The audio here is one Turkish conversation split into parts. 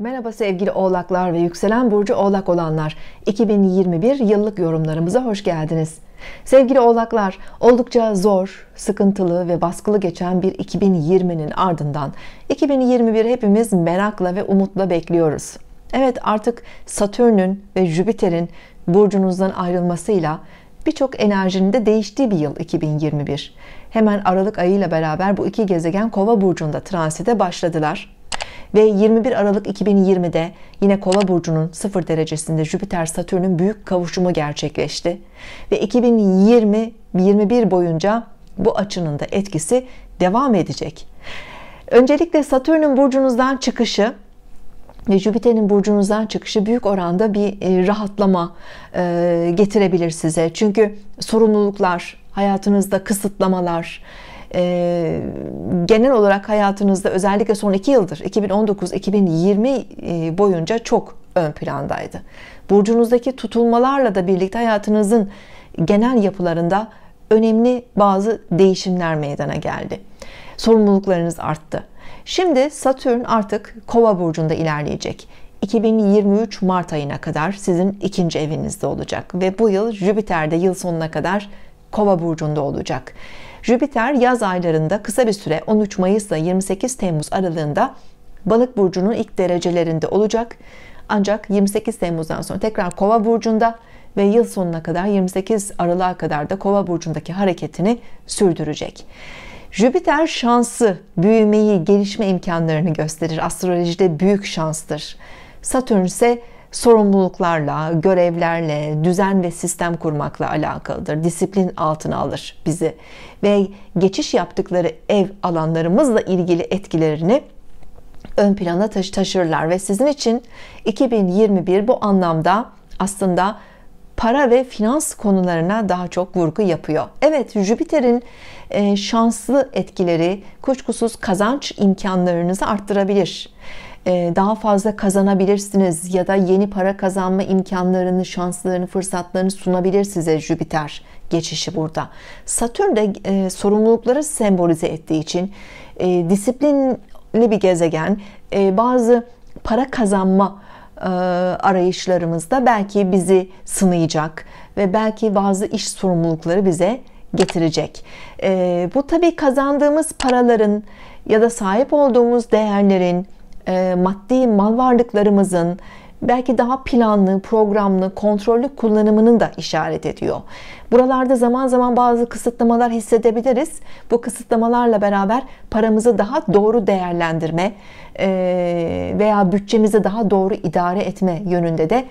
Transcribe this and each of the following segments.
Merhaba sevgili oğlaklar ve yükselen burcu oğlak olanlar 2021 yıllık yorumlarımıza hoş geldiniz sevgili oğlaklar oldukça zor sıkıntılı ve baskılı geçen bir 2020'nin ardından 2021 hepimiz merakla ve umutla bekliyoruz Evet artık Satürn'ün ve Jüpiter'in burcunuzdan ayrılmasıyla birçok enerjinin de değiştiği bir yıl 2021 hemen Aralık ayıyla beraber bu iki gezegen kova burcunda transite başladılar ve 21 Aralık 2020'de yine Kova burcunun 0 derecesinde Jüpiter Satürn'ün büyük kavuşumu gerçekleşti. Ve 2020 21 boyunca bu açının da etkisi devam edecek. Öncelikle Satürn'ün burcunuzdan çıkışı ve Jüpiter'in burcunuzdan çıkışı büyük oranda bir e, rahatlama e, getirebilir size. Çünkü sorumluluklar, hayatınızda kısıtlamalar, e, genel olarak hayatınızda özellikle son iki yıldır 2019-2020 e, boyunca çok ön plandaydı. Burcunuzdaki tutulmalarla da birlikte hayatınızın genel yapılarında önemli bazı değişimler meydana geldi. Sorumluluklarınız arttı. Şimdi Satürn artık Kova burcunda ilerleyecek. 2023 Mart ayına kadar sizin ikinci evinizde olacak ve bu yıl Jüpiter de yıl sonuna kadar Kova burcunda olacak. Jüpiter yaz aylarında kısa bir süre 13 Mayıs ile 28 Temmuz aralığında Balık burcunun ilk derecelerinde olacak. Ancak 28 Temmuz'dan sonra tekrar Kova burcunda ve yıl sonuna kadar 28 Aralık'a kadar da Kova burcundaki hareketini sürdürecek. Jüpiter şansı, büyümeyi, gelişme imkanlarını gösterir. Astrolojide büyük şanstır. Satürn ise sorumluluklarla, görevlerle, düzen ve sistem kurmakla alakalıdır. Disiplin altına alır bizi ve geçiş yaptıkları ev alanlarımızla ilgili etkilerini ön plana taşı taşırlar ve sizin için 2021 bu anlamda aslında para ve finans konularına daha çok vurgu yapıyor. Evet Jüpiter'in e, şanslı etkileri kuşkusuz kazanç imkanlarınızı arttırabilir e, daha fazla kazanabilirsiniz ya da yeni para kazanma imkanlarını, şanslarını, fırsatlarını sunabilir size Jüpiter geçişi burada. Satürn de e, sorumlulukları sembolize ettiği için e, disiplinli bir gezegen, e, bazı para kazanma e, arayışlarımızda belki bizi sınayacak ve belki bazı iş sorumlulukları bize getirecek. E, bu tabii kazandığımız paraların ya da sahip olduğumuz değerlerin e, maddi mal varlıklarımızın belki daha planlı, programlı, kontrollü kullanımının da işaret ediyor. Buralarda zaman zaman bazı kısıtlamalar hissedebiliriz. Bu kısıtlamalarla beraber paramızı daha doğru değerlendirme e, veya bütçemizi daha doğru idare etme yönünde de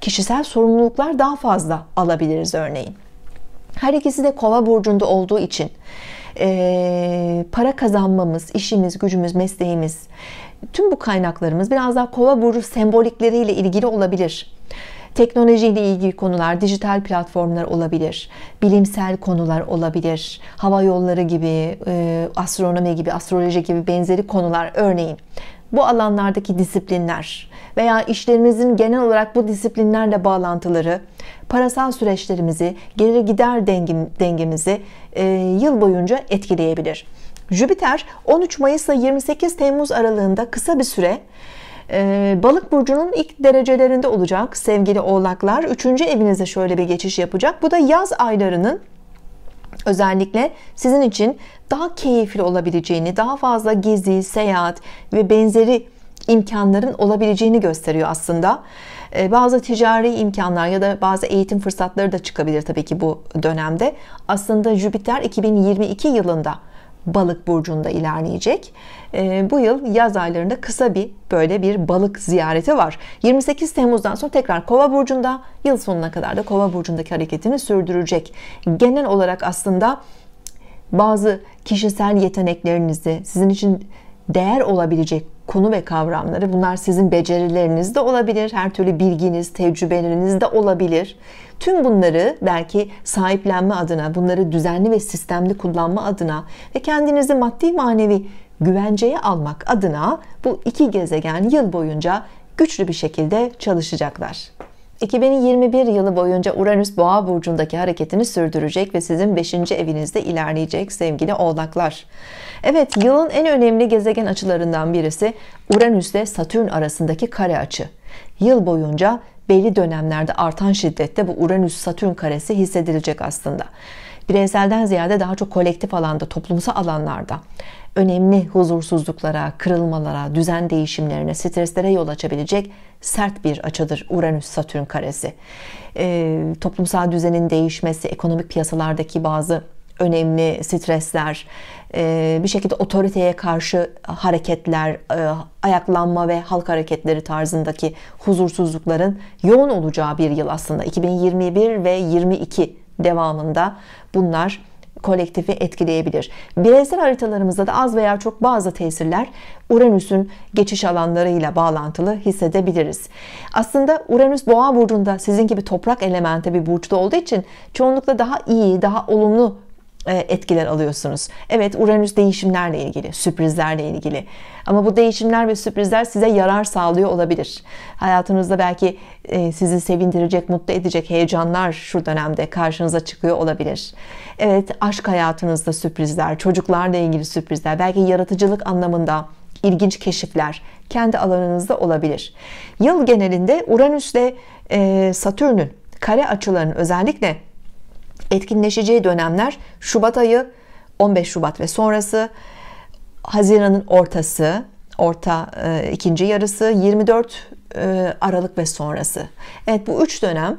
kişisel sorumluluklar daha fazla alabiliriz örneğin. Her ikisi de kova burcunda olduğu için e, para kazanmamız, işimiz, gücümüz, mesleğimiz tüm bu kaynaklarımız biraz daha kova burcu sembolikleriyle ilgili olabilir. Teknolojiyle ilgili konular, dijital platformlar olabilir, bilimsel konular olabilir, hava yolları gibi, e, astronomi gibi, astroloji gibi benzeri konular örneğin. Bu alanlardaki disiplinler veya işlerimizin genel olarak bu disiplinlerle bağlantıları, parasal süreçlerimizi, gelir gider dengemizi e, yıl boyunca etkileyebilir. Jüpiter 13 Mayıs ile 28 Temmuz aralığında kısa bir süre e, balık burcunun ilk derecelerinde olacak sevgili oğlaklar üçüncü evinize şöyle bir geçiş yapacak bu da yaz aylarının özellikle sizin için daha keyifli olabileceğini daha fazla gezi seyahat ve benzeri imkanların olabileceğini gösteriyor aslında e, bazı ticari imkanlar ya da bazı eğitim fırsatları da çıkabilir tabii ki bu dönemde aslında Jüpiter 2022 yılında balık burcunda ilerleyecek. Ee, bu yıl yaz aylarında kısa bir böyle bir balık ziyareti var. 28 Temmuz'dan sonra tekrar kova burcunda yıl sonuna kadar da kova burcundaki hareketini sürdürecek. Genel olarak aslında bazı kişisel yeteneklerinizi sizin için değer olabilecek konu ve kavramları. Bunlar sizin becerileriniz de olabilir, her türlü bilginiz, tecrübeleriniz de olabilir. Tüm bunları belki sahiplenme adına, bunları düzenli ve sistemli kullanma adına ve kendinizi maddi manevi güvenceye almak adına bu iki gezegen yıl boyunca güçlü bir şekilde çalışacaklar. 2021 yılı boyunca Uranüs Boğa burcundaki hareketini sürdürecek ve sizin 5. evinizde ilerleyecek sevgili Oğlaklar. Evet, yılın en önemli gezegen açılarından birisi Uranüs ile Satürn arasındaki kare açı. Yıl boyunca belli dönemlerde artan şiddette bu Uranüs-Satürn karesi hissedilecek aslında. Bireyselden ziyade daha çok kolektif alanda, toplumsal alanlarda önemli huzursuzluklara, kırılmalara, düzen değişimlerine, streslere yol açabilecek sert bir açıdır Uranüs-Satürn karesi. E, toplumsal düzenin değişmesi, ekonomik piyasalardaki bazı önemli stresler, ee, bir şekilde otoriteye karşı hareketler, e, ayaklanma ve halk hareketleri tarzındaki huzursuzlukların yoğun olacağı bir yıl aslında. 2021 ve 22 devamında bunlar kolektifi etkileyebilir. Bireysel haritalarımızda da az veya çok bazı tesirler Uranüs'ün geçiş alanlarıyla bağlantılı hissedebiliriz. Aslında Uranüs boğa burcunda sizin gibi toprak elemente bir burçta olduğu için çoğunlukla daha iyi, daha olumlu e, etkiler alıyorsunuz. Evet Uranüs değişimlerle ilgili, sürprizlerle ilgili. Ama bu değişimler ve sürprizler size yarar sağlıyor olabilir. Hayatınızda belki e, sizi sevindirecek, mutlu edecek heyecanlar şu dönemde karşınıza çıkıyor olabilir. Evet aşk hayatınızda sürprizler, çocuklarla ilgili sürprizler, belki yaratıcılık anlamında ilginç keşifler kendi alanınızda olabilir. Yıl genelinde Uranüs ile e, Satürn'ün kare açılarının özellikle etkinleşeceği dönemler Şubat ayı 15 Şubat ve sonrası Haziran'ın ortası orta e, ikinci yarısı 24 e, Aralık ve sonrası. Evet bu üç dönem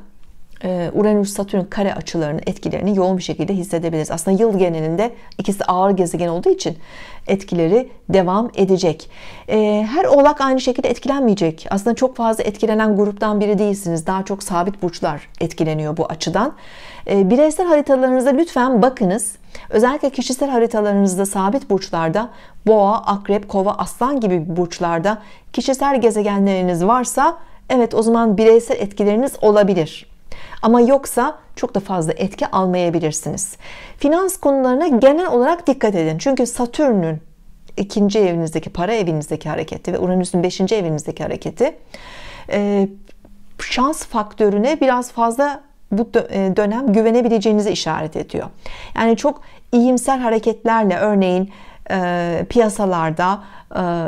ee, Uranüs-Satürn kare açılarının etkilerini yoğun bir şekilde hissedebiliriz. Aslında yıl genelinde ikisi ağır gezegen olduğu için etkileri devam edecek. Ee, her oğlak aynı şekilde etkilenmeyecek. Aslında çok fazla etkilenen gruptan biri değilsiniz. Daha çok sabit burçlar etkileniyor bu açıdan. Ee, bireysel haritalarınıza lütfen bakınız. Özellikle kişisel haritalarınızda sabit burçlarda boğa, akrep, kova, aslan gibi burçlarda kişisel gezegenleriniz varsa evet o zaman bireysel etkileriniz olabilir. Ama yoksa çok da fazla etki almayabilirsiniz. Finans konularına genel olarak dikkat edin. Çünkü Satürn'ün ikinci evinizdeki para evinizdeki hareketi ve Uranüs'ün beşinci evinizdeki hareketi e, şans faktörüne biraz fazla bu e, dönem güvenebileceğinizi işaret ediyor. Yani çok iyimser hareketlerle örneğin e, piyasalarda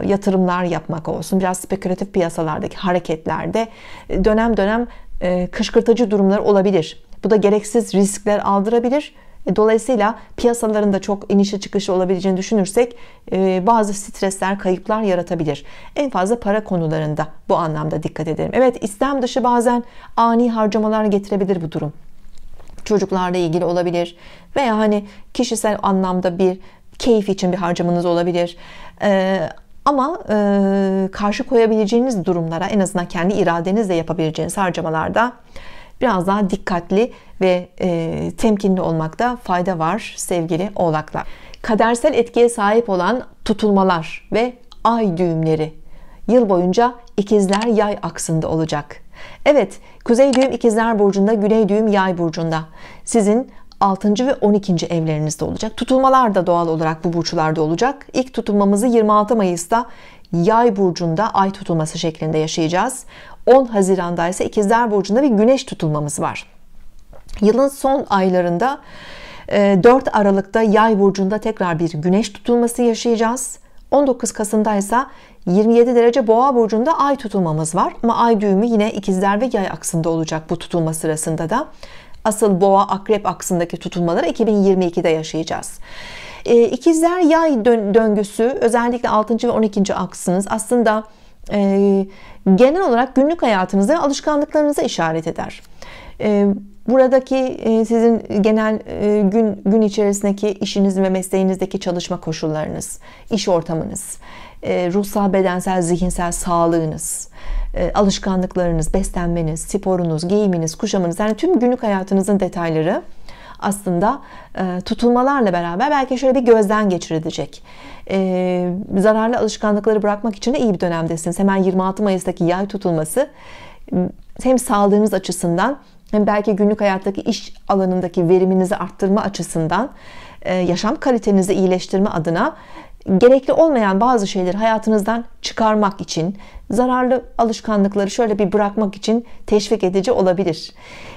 yatırımlar yapmak olsun biraz spekülatif piyasalardaki hareketlerde dönem dönem e, kışkırtıcı durumlar olabilir. Bu da gereksiz riskler aldırabilir. E, dolayısıyla piyasalarında çok inişi çıkışı olabileceğini düşünürsek e, bazı stresler, kayıplar yaratabilir. En fazla para konularında bu anlamda dikkat edelim. Evet istem dışı bazen ani harcamalar getirebilir bu durum. Çocuklarla ilgili olabilir veya hani kişisel anlamda bir keyif için bir harcamanız olabilir. Ama e, karşı koyabileceğiniz durumlara en azından kendi iradenizle yapabileceğiniz harcamalarda biraz daha dikkatli ve e, temkinli olmakta fayda var sevgili oğlaklar. Kadersel etkiye sahip olan tutulmalar ve ay düğümleri yıl boyunca ikizler yay aksında olacak. Evet, kuzey düğüm ikizler burcunda, güney düğüm yay burcunda. Sizin 6. ve 12. evlerinizde olacak. Tutulmalar da doğal olarak bu burçlarda olacak. İlk tutulmamızı 26 Mayıs'ta Yay burcunda ay tutulması şeklinde yaşayacağız. 10 Haziran'da ise İkizler burcunda bir güneş tutulmamız var. Yılın son aylarında 4 e, Aralık'ta Yay burcunda tekrar bir güneş tutulması yaşayacağız. 19 Kasım'da ise 27 derece boğa burcunda ay tutulmamız var ama ay düğümü yine ikizler ve yay aksında olacak bu tutulma sırasında da Asıl boğa akrep aksındaki tutulmaları 2022'de yaşayacağız. E, ikizler yay döngüsü özellikle 6. ve 12. aksınız aslında e, genel olarak günlük hayatınıza ve alışkanlıklarınıza işaret eder. Ee, buradaki e, sizin genel e, gün gün içerisindeki işiniz ve mesleğinizdeki çalışma koşullarınız, iş ortamınız, e, ruhsal, bedensel, zihinsel sağlığınız, e, alışkanlıklarınız, beslenmeniz, sporunuz, giyiminiz, kuşamınız yani tüm günlük hayatınızın detayları aslında tutulmalarla beraber belki şöyle bir gözden geçirilecek. zararlı alışkanlıkları bırakmak için de iyi bir dönemdesiniz. Hemen 26 Mayıs'taki yay tutulması hem sağlığınız açısından hem belki günlük hayattaki iş alanındaki veriminizi arttırma açısından e, yaşam kalitenizi iyileştirme adına gerekli olmayan bazı şeyleri hayatınızdan çıkarmak için, zararlı alışkanlıkları şöyle bir bırakmak için teşvik edici olabilir.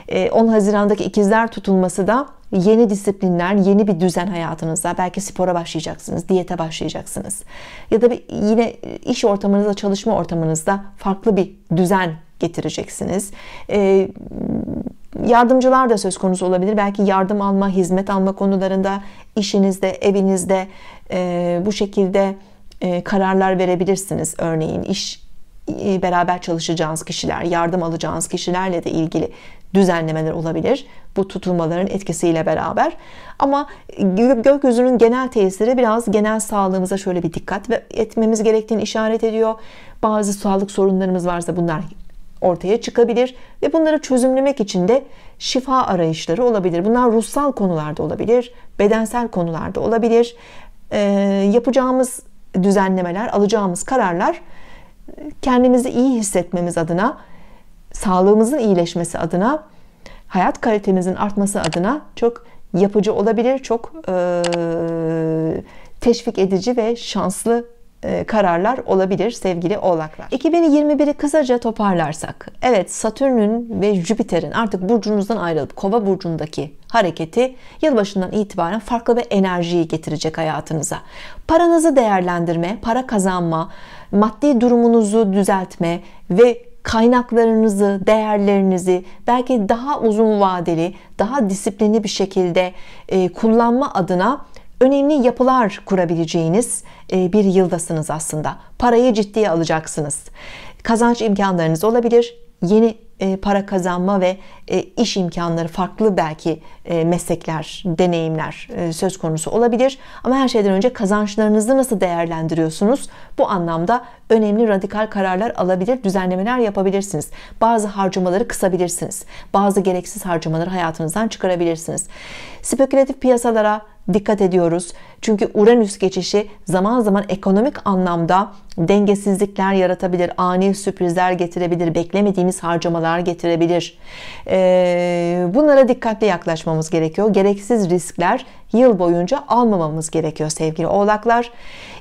10 ee, Haziran'daki ikizler tutulması da yeni disiplinler, yeni bir düzen hayatınızda. Belki spora başlayacaksınız, diyete başlayacaksınız. Ya da bir, yine e, iş ortamınızda, çalışma ortamınızda farklı bir düzen getireceksiniz. Ee, yardımcılar da söz konusu olabilir. Belki yardım alma, hizmet alma konularında, işinizde, evinizde ee, bu şekilde e, kararlar verebilirsiniz. Örneğin iş e, beraber çalışacağınız kişiler, yardım alacağınız kişilerle de ilgili düzenlemeler olabilir. Bu tutulmaların etkisiyle beraber. Ama gökyüzünün genel tesiri biraz genel sağlığımıza şöyle bir dikkat etmemiz gerektiğini işaret ediyor. Bazı sağlık sorunlarımız varsa bunlar ortaya çıkabilir ve bunları çözümlemek için de şifa arayışları olabilir. Bunlar ruhsal konularda olabilir, bedensel konularda olabilir. Ee, yapacağımız düzenlemeler, alacağımız kararlar e, kendimizi iyi hissetmemiz adına, sağlığımızın iyileşmesi adına, hayat kalitemizin artması adına çok yapıcı olabilir, çok e, teşvik edici ve şanslı e, kararlar olabilir sevgili oğlaklar. 2021'i kısaca toparlarsak. Evet Satürn'ün ve Jüpiter'in artık burcunuzdan ayrılıp kova burcundaki hareketi yılbaşından itibaren farklı bir enerjiyi getirecek hayatınıza. Paranızı değerlendirme, para kazanma, maddi durumunuzu düzeltme ve kaynaklarınızı, değerlerinizi belki daha uzun vadeli, daha disiplinli bir şekilde e, kullanma adına önemli yapılar kurabileceğiniz e, bir yıldasınız aslında. Parayı ciddiye alacaksınız. Kazanç imkanlarınız olabilir. Yeni e, para kazanma ve e, iş imkanları farklı belki meslekler, deneyimler söz konusu olabilir. Ama her şeyden önce kazançlarınızı nasıl değerlendiriyorsunuz? Bu anlamda önemli radikal kararlar alabilir, düzenlemeler yapabilirsiniz. Bazı harcamaları kısabilirsiniz. Bazı gereksiz harcamaları hayatınızdan çıkarabilirsiniz. Spekülatif piyasalara, dikkat ediyoruz. Çünkü Uranüs geçişi zaman zaman ekonomik anlamda dengesizlikler yaratabilir, ani sürprizler getirebilir, beklemediğimiz harcamalar getirebilir. Ee, bunlara dikkatli yaklaşmamız gerekiyor. Gereksiz riskler yıl boyunca almamamız gerekiyor sevgili oğlaklar.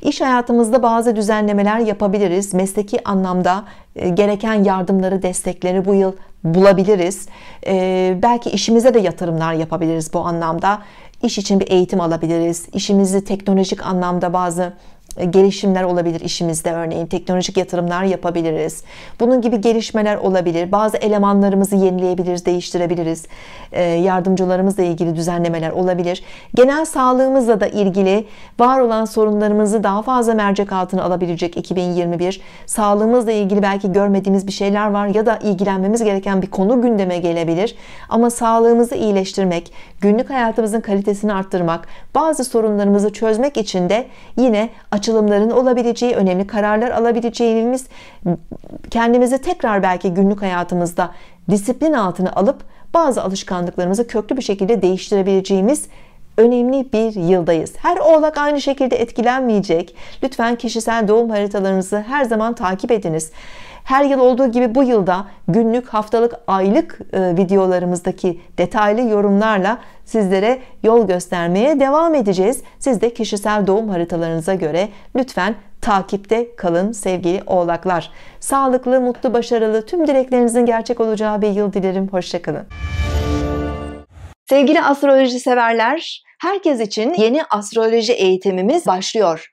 İş hayatımızda bazı düzenlemeler yapabiliriz. Mesleki anlamda e, gereken yardımları, destekleri bu yıl bulabiliriz. E, belki işimize de yatırımlar yapabiliriz bu anlamda. İş için bir eğitim alabiliriz. İşimizi teknolojik anlamda bazı e, gelişimler olabilir işimizde örneğin teknolojik yatırımlar yapabiliriz bunun gibi gelişmeler olabilir bazı elemanlarımızı yenileyebiliriz değiştirebiliriz e, yardımcılarımızla ilgili düzenlemeler olabilir genel sağlığımızla da ilgili var olan sorunlarımızı daha fazla mercek altına alabilecek 2021 sağlığımızla ilgili belki görmediğimiz bir şeyler var ya da ilgilenmemiz gereken bir konu gündeme gelebilir ama sağlığımızı iyileştirmek günlük hayatımızın kalitesini arttırmak bazı sorunlarımızı çözmek için de yine açık açılımların olabileceği, önemli kararlar alabileceğimiz, kendimizi tekrar belki günlük hayatımızda disiplin altına alıp bazı alışkanlıklarımızı köklü bir şekilde değiştirebileceğimiz önemli bir yıldayız. Her oğlak aynı şekilde etkilenmeyecek. Lütfen kişisel doğum haritalarınızı her zaman takip ediniz. Her yıl olduğu gibi bu yılda günlük, haftalık, aylık e, videolarımızdaki detaylı yorumlarla sizlere yol göstermeye devam edeceğiz. Siz de kişisel doğum haritalarınıza göre lütfen takipte kalın sevgili oğlaklar. Sağlıklı, mutlu, başarılı tüm dileklerinizin gerçek olacağı bir yıl dilerim. Hoşçakalın. Sevgili astroloji severler, herkes için yeni astroloji eğitimimiz başlıyor.